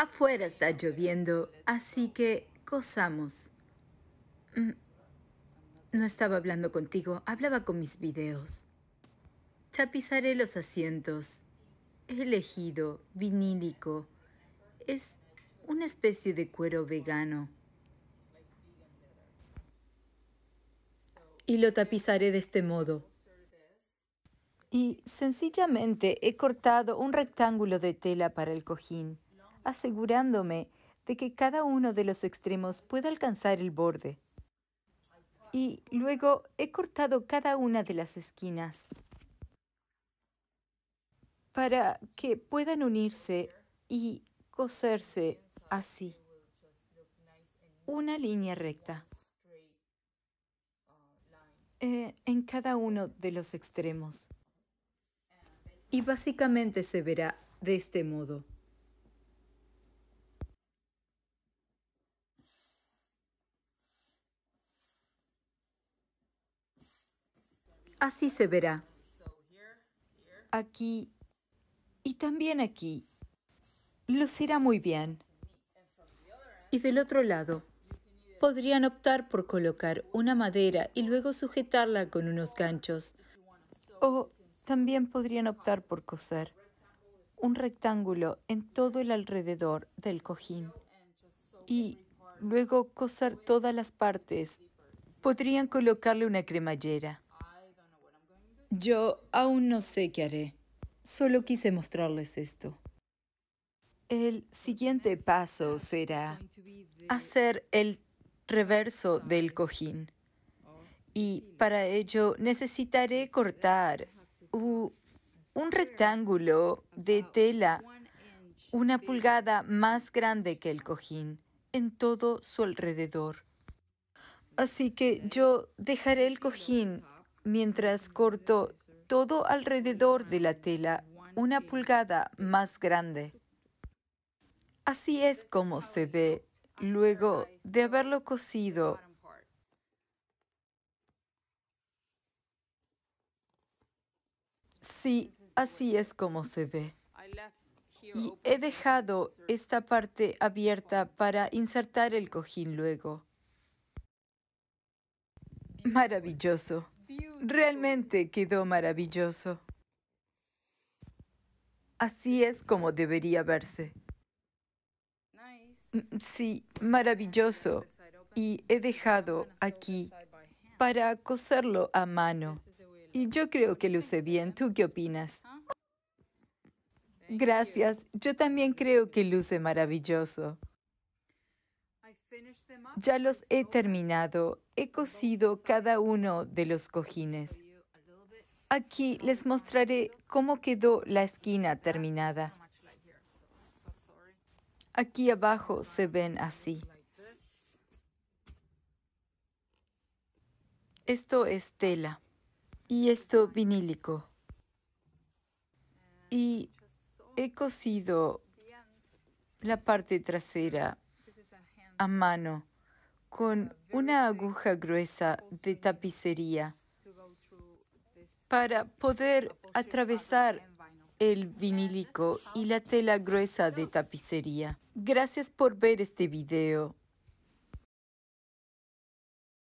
Afuera está lloviendo, así que cosamos. Mm. No estaba hablando contigo, hablaba con mis videos. Tapizaré los asientos. He Elegido, vinílico. Es una especie de cuero vegano. Y lo tapizaré de este modo. Y sencillamente he cortado un rectángulo de tela para el cojín asegurándome de que cada uno de los extremos pueda alcanzar el borde. Y luego he cortado cada una de las esquinas para que puedan unirse y coserse así. Una línea recta eh, en cada uno de los extremos. Y básicamente se verá de este modo. Así se verá. Aquí y también aquí. Lucirá muy bien. Y del otro lado, podrían optar por colocar una madera y luego sujetarla con unos ganchos. O también podrían optar por coser un rectángulo en todo el alrededor del cojín y luego coser todas las partes. Podrían colocarle una cremallera. Yo aún no sé qué haré. Solo quise mostrarles esto. El siguiente paso será hacer el reverso del cojín. Y para ello necesitaré cortar un rectángulo de tela una pulgada más grande que el cojín en todo su alrededor. Así que yo dejaré el cojín mientras corto todo alrededor de la tela una pulgada más grande. Así es como se ve luego de haberlo cosido. Sí, así es como se ve. Y he dejado esta parte abierta para insertar el cojín luego. Maravilloso. Realmente quedó maravilloso. Así es como debería verse. Mm, sí, maravilloso. Y he dejado aquí para coserlo a mano. Y yo creo que luce bien. ¿Tú qué opinas? Gracias. Yo también creo que luce maravilloso. Ya los he terminado. He cosido cada uno de los cojines. Aquí les mostraré cómo quedó la esquina terminada. Aquí abajo se ven así. Esto es tela y esto vinílico. Y he cosido la parte trasera a mano con una aguja gruesa de tapicería para poder atravesar el vinílico y la tela gruesa de tapicería. Gracias por ver este video.